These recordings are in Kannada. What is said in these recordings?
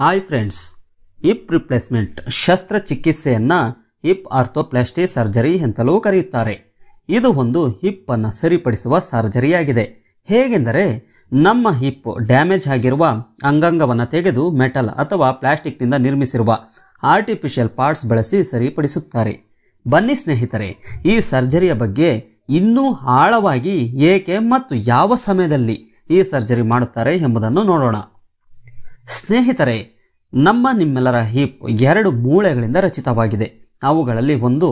ಹಾಯ್ ಫ್ರೆಂಡ್ಸ್ ಹಿಪ್ ರಿಪ್ಲೇಸ್ಮೆಂಟ್ ಶಸ್ತ್ರಚಿಕಿತ್ಸೆಯನ್ನು ಹಿಪ್ ಆರ್ಥೋಪ್ಲಾಸ್ಟಿ ಸರ್ಜರಿ ಎಂತಲೂ ಕರೆಯುತ್ತಾರೆ ಇದು ಒಂದು ಹಿಪ್ಪನ್ನು ಸರಿಪಡಿಸುವ ಸರ್ಜರಿಯಾಗಿದೆ ಹೇಗೆಂದರೆ ನಮ್ಮ ಹಿಪ್ ಡ್ಯಾಮೇಜ್ ಆಗಿರುವ ಅಂಗಾಂಗವನ್ನು ತೆಗೆದು ಮೆಟಲ್ ಅಥವಾ ಪ್ಲಾಸ್ಟಿಕ್ನಿಂದ ನಿರ್ಮಿಸಿರುವ ಆರ್ಟಿಫಿಷಿಯಲ್ ಪಾರ್ಟ್ಸ್ ಬಳಸಿ ಸರಿಪಡಿಸುತ್ತಾರೆ ಬನ್ನಿ ಸ್ನೇಹಿತರೆ ಈ ಸರ್ಜರಿಯ ಬಗ್ಗೆ ಇನ್ನೂ ಆಳವಾಗಿ ಏಕೆ ಮತ್ತು ಯಾವ ಸಮಯದಲ್ಲಿ ಈ ಸರ್ಜರಿ ಮಾಡುತ್ತಾರೆ ಎಂಬುದನ್ನು ನೋಡೋಣ ಸ್ನೇಹಿತರೆ ನಮ್ಮ ನಿಮ್ಮೆಲ್ಲರ ಹಿಪ್ ಎರಡು ಮೂಳೆಗಳಿಂದ ರಚಿತವಾಗಿದೆ ಅವುಗಳಲ್ಲಿ ಒಂದು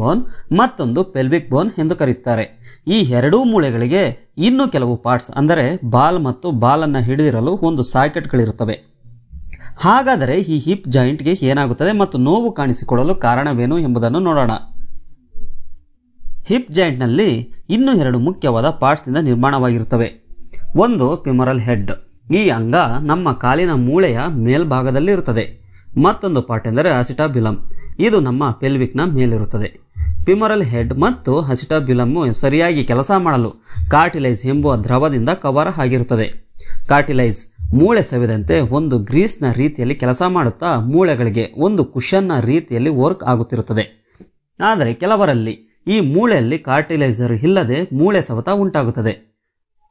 ಬೋನ್ ಮತ್ತೊಂದು ಪೆಲ್ವಿಕ್ ಬೋನ್ ಎಂದು ಕರೆಯುತ್ತಾರೆ ಈ ಎರಡೂ ಮೂಳೆಗಳಿಗೆ ಇನ್ನೂ ಕೆಲವು ಪಾರ್ಟ್ಸ್ ಅಂದರೆ ಬಾಲ್ ಮತ್ತು ಬಾಲನ್ನು ಹಿಡಿದಿರಲು ಒಂದು ಸಾಕೆಟ್ಗಳಿರುತ್ತವೆ ಹಾಗಾದರೆ ಈ ಹಿಪ್ ಜಾಯಿಂಟ್ಗೆ ಏನಾಗುತ್ತದೆ ಮತ್ತು ನೋವು ಕಾಣಿಸಿಕೊಳ್ಳಲು ಕಾರಣವೇನು ಎಂಬುದನ್ನು ನೋಡೋಣ ಹಿಪ್ ಜಾಯಿಂಟ್ನಲ್ಲಿ ಇನ್ನೂ ಎರಡು ಮುಖ್ಯವಾದ ಪಾರ್ಟ್ಸ್ನಿಂದ ನಿರ್ಮಾಣವಾಗಿರುತ್ತವೆ ಒಂದು ಪಿಮರಲ್ ಹೆಡ್ ಈ ಅಂಗ ನಮ್ಮ ಕಾಲಿನ ಮೂಳೆಯ ಮೇಲ್ಭಾಗದಲ್ಲಿ ಇರುತ್ತದೆ ಮತ್ತೊಂದು ಪಾರ್ಟ್ ಎಂದರೆ ಅಸಿಟಾಬಿಲಮ್ ಇದು ನಮ್ಮ ಪೆಲ್ವಿಕ್ನ ಮೇಲಿರುತ್ತದೆ ಪಿಮರಲ್ ಹೆಡ್ ಮತ್ತು ಹಸಿಟಾಬಿಲಮ್ಮು ಸರಿಯಾಗಿ ಕೆಲಸ ಮಾಡಲು ಕಾರ್ಟಿಲೈಸ್ ಎಂಬುವ ದ್ರವದಿಂದ ಕವರ್ ಆಗಿರುತ್ತದೆ ಕಾರ್ಟಿಲೈಸ್ ಮೂಳೆ ಸವಿದಂತೆ ಒಂದು ಗ್ರೀಸ್ನ ರೀತಿಯಲ್ಲಿ ಕೆಲಸ ಮಾಡುತ್ತಾ ಮೂಳೆಗಳಿಗೆ ಒಂದು ಕುಷನ್ನ ರೀತಿಯಲ್ಲಿ ವರ್ಕ್ ಆಗುತ್ತಿರುತ್ತದೆ ಆದರೆ ಕೆಲವರಲ್ಲಿ ಈ ಮೂಳೆಯಲ್ಲಿ ಕಾರ್ಟಿಲೈಸರ್ ಇಲ್ಲದೆ ಮೂಳೆ ಸವತ ಉಂಟಾಗುತ್ತದೆ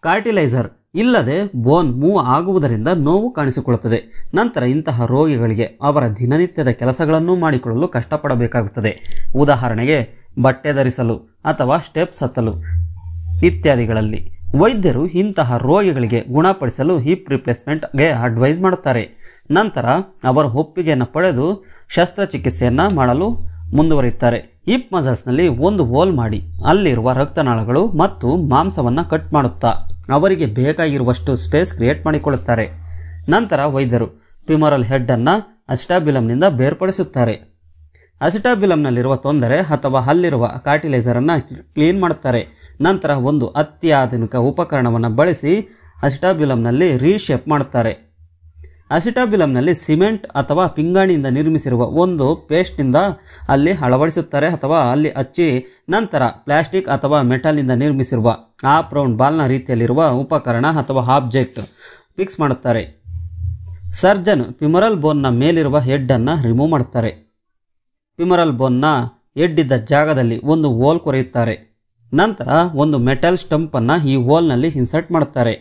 ಕಾರ್ಟಿಲೈಸರ್ ಇಲ್ಲದೆ ಬೋನ್ ಮೂವ್ ಆಗುವುದರಿಂದ ನೋವು ಕಾಣಿಸಿಕೊಳ್ಳುತ್ತದೆ ನಂತರ ಇಂತಹ ರೋಗಿಗಳಿಗೆ ಅವರ ದಿನನಿತ್ಯದ ಕೆಲಸಗಳನ್ನು ಮಾಡಿಕೊಳ್ಳಲು ಕಷ್ಟಪಡಬೇಕಾಗುತ್ತದೆ ಉದಾಹರಣೆಗೆ ಬಟ್ಟೆ ಧರಿಸಲು ಅಥವಾ ಸ್ಟೆಪ್ ಸತ್ತಲು ಇತ್ಯಾದಿಗಳಲ್ಲಿ ವೈದ್ಯರು ಇಂತಹ ರೋಗಿಗಳಿಗೆ ಗುಣಪಡಿಸಲು ಹಿಪ್ ರಿಪ್ಲೇಸ್ಮೆಂಟ್ಗೆ ಅಡ್ವೈಸ್ ಮಾಡುತ್ತಾರೆ ನಂತರ ಅವರ ಒಪ್ಪಿಗೆಯನ್ನು ಪಡೆದು ಶಸ್ತ್ರಚಿಕಿತ್ಸೆಯನ್ನು ಮಾಡಲು ಮುಂದುವರಿಯುತ್ತಾರೆ ಹಿಪ್ ಮಸಲ್ಸ್ನಲ್ಲಿ ಒಂದು ಹೋಲ್ ಮಾಡಿ ಅಲ್ಲಿರುವ ರಕ್ತನಾಳಗಳು ಮತ್ತು ಮಾಂಸವನ್ನು ಕಟ್ ಮಾಡುತ್ತಾ ಅವರಿಗೆ ಬೇಕಾಗಿರುವಷ್ಟು ಸ್ಪೇಸ್ ಕ್ರಿಯೇಟ್ ಮಾಡಿಕೊಳ್ಳುತ್ತಾರೆ ನಂತರ ವೈದ್ಯರು ಪಿಮರಲ್ ಹೆಡ್ಡನ್ನು ಅಸ್ಟಾಬಿಲಮ್ನಿಂದ ಬೇರ್ಪಡಿಸುತ್ತಾರೆ ಅಸಿಟಾಬಿಲಮ್ನಲ್ಲಿರುವ ತೊಂದರೆ ಅಥವಾ ಅಲ್ಲಿರುವ ಕಾರ್ಟಿಲೈಸರನ್ನು ಕ್ಲೀನ್ ಮಾಡುತ್ತಾರೆ ನಂತರ ಒಂದು ಅತ್ಯಾಧುನಿಕ ಉಪಕರಣವನ್ನು ಬಳಸಿ ಅಸಿಟಾಬಿಲಮ್ನಲ್ಲಿ ರೀಶೇಪ್ ಮಾಡುತ್ತಾರೆ ಅಸಿಟಾಬಿಲಮ್ನಲ್ಲಿ ಸಿಮೆಂಟ್ ಅಥವಾ ಪಿಂಗಾಣಿಯಿಂದ ನಿರ್ಮಿಸಿರುವ ಒಂದು ಪೇಸ್ಟ್ನಿಂದ ಅಲ್ಲಿ ಅಳವಡಿಸುತ್ತಾರೆ ಅಥವಾ ಅಲ್ಲಿ ಹಚ್ಚಿ ನಂತರ ಪ್ಲಾಸ್ಟಿಕ್ ಅಥವಾ ಮೆಟಲ್ನಿಂದ ನಿರ್ಮಿಸಿರುವ ಆ ರೌಂಡ್ ಬಾಲ್ನ ರೀತಿಯಲ್ಲಿರುವ ಉಪಕರಣ ಅಥವಾ ಆಬ್ಜೆಕ್ಟ್ ಫಿಕ್ಸ್ ಮಾಡುತ್ತಾರೆ ಸರ್ಜನ್ ಪಿಮರಲ್ ಬೋನ್ನ ಮೇಲಿರುವ ಹೆಡ್ಡನ್ನು ರಿಮೂವ್ ಮಾಡುತ್ತಾರೆ ಪಿಮರಲ್ ಬೋನ್ನ ಎಡ್ಡಿದ್ದ ಜಾಗದಲ್ಲಿ ಒಂದು ಹೋಲ್ ಕೊರೆಯುತ್ತಾರೆ ನಂತರ ಒಂದು ಮೆಟಲ್ ಸ್ಟಂಪನ್ನು ಈ ಹೋಲ್ನಲ್ಲಿ ಇನ್ಸರ್ಟ್ ಮಾಡುತ್ತಾರೆ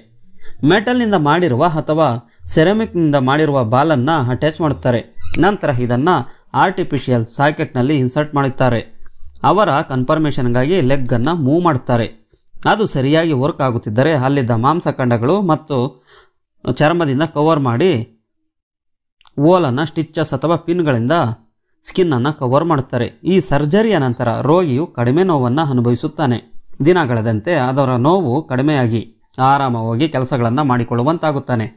ಮೆಟಲ್ನಿಂದ ಮಾಡಿರುವ ಅಥವಾ ಸೆರೆಮಿಕ್ನಿಂದ ಮಾಡಿರುವ ಬಾಲನ್ನು ಅಟ್ಯಾಚ್ ಮಾಡುತ್ತಾರೆ ನಂತರ ಇದನ್ನು ಆರ್ಟಿಫಿಷಿಯಲ್ ಸಾಕೆಟ್ನಲ್ಲಿ ಇನ್ಸರ್ಟ್ ಮಾಡುತ್ತಾರೆ ಅವರ ಕನ್ಫರ್ಮೇಷನ್ಗಾಗಿ ಲೆಗ್ಗನ್ನು ಮೂವ್ ಮಾಡುತ್ತಾರೆ ಅದು ಸರಿಯಾಗಿ ವರ್ಕ್ ಆಗುತ್ತಿದ್ದರೆ ಅಲ್ಲಿದ್ದ ಮಾಂಸಖಂಡಗಳು ಮತ್ತು ಚರ್ಮದಿಂದ ಕವರ್ ಮಾಡಿ ಓಲನ್ನು ಸ್ಟಿಚ್ಚಸ್ ಅಥವಾ ಪಿನ್ಗಳಿಂದ ಸ್ಕಿನ್ನನ್ನು ಕವರ್ ಮಾಡುತ್ತಾರೆ ಈ ಸರ್ಜರಿಯ ನಂತರ ರೋಗಿಯು ಕಡಿಮೆ ನೋವನ್ನು ಅನುಭವಿಸುತ್ತಾನೆ ದಿನಗಳದಂತೆ ಅದರ ನೋವು ಕಡಿಮೆಯಾಗಿ ಆರಾಮವಾಗಿ ಕೆಲಸಗಳನ್ನು ಮಾಡಿಕೊಳ್ಳುವಂತಾಗುತ್ತಾನೆ